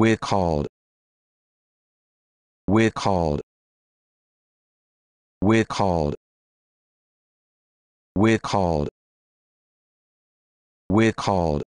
We're called. We're called. We're called. We're called. We're called.